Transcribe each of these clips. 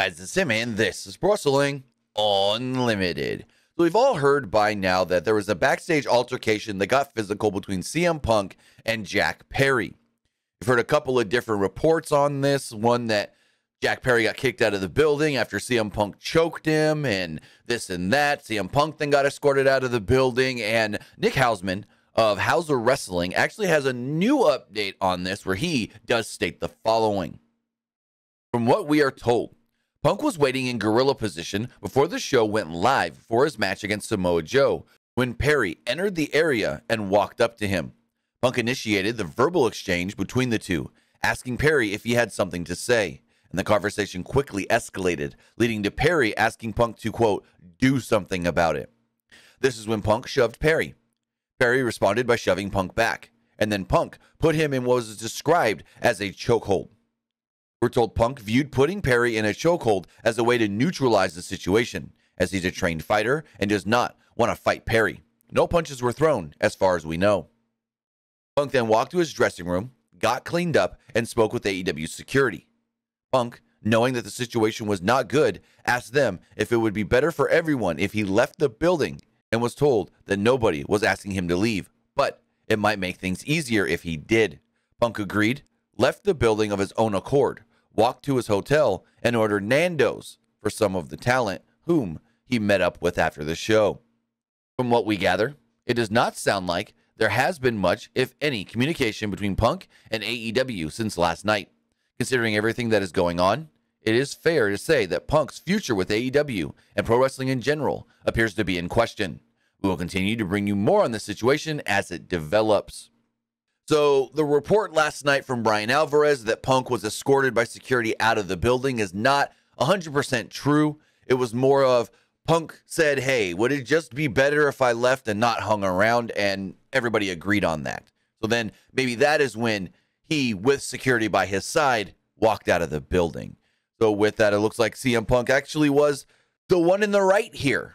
guys, it's Tim, and this is Brustling Unlimited. So we've all heard by now that there was a backstage altercation that got physical between CM Punk and Jack Perry. We've heard a couple of different reports on this. One that Jack Perry got kicked out of the building after CM Punk choked him, and this and that. CM Punk then got escorted out of the building, and Nick Hausman of Hauser Wrestling actually has a new update on this where he does state the following. From what we are told, Punk was waiting in gorilla position before the show went live for his match against Samoa Joe when Perry entered the area and walked up to him. Punk initiated the verbal exchange between the two, asking Perry if he had something to say. And the conversation quickly escalated, leading to Perry asking Punk to, quote, do something about it. This is when Punk shoved Perry. Perry responded by shoving Punk back, and then Punk put him in what was described as a chokehold. We're told Punk viewed putting Perry in a chokehold as a way to neutralize the situation, as he's a trained fighter and does not want to fight Perry. No punches were thrown, as far as we know. Punk then walked to his dressing room, got cleaned up, and spoke with AEW security. Punk, knowing that the situation was not good, asked them if it would be better for everyone if he left the building and was told that nobody was asking him to leave, but it might make things easier if he did. Punk agreed, left the building of his own accord walked to his hotel and ordered Nando's for some of the talent whom he met up with after the show. From what we gather, it does not sound like there has been much, if any, communication between Punk and AEW since last night. Considering everything that is going on, it is fair to say that Punk's future with AEW and pro wrestling in general appears to be in question. We will continue to bring you more on this situation as it develops. So, the report last night from Brian Alvarez that Punk was escorted by security out of the building is not 100% true. It was more of Punk said, Hey, would it just be better if I left and not hung around? And everybody agreed on that. So then maybe that is when he, with security by his side, walked out of the building. So with that, it looks like CM Punk actually was the one in the right here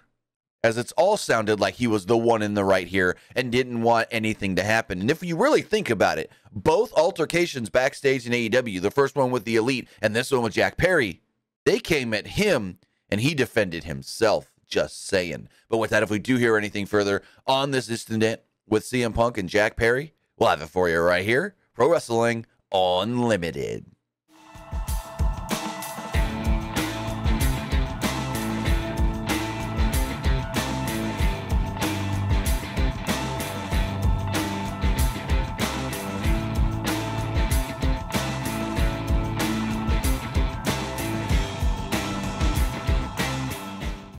as it's all sounded like he was the one in the right here and didn't want anything to happen. And if you really think about it, both altercations backstage in AEW, the first one with the Elite and this one with Jack Perry, they came at him and he defended himself. Just saying. But with that, if we do hear anything further on this incident with CM Punk and Jack Perry, we'll have it for you right here. Pro Wrestling Unlimited.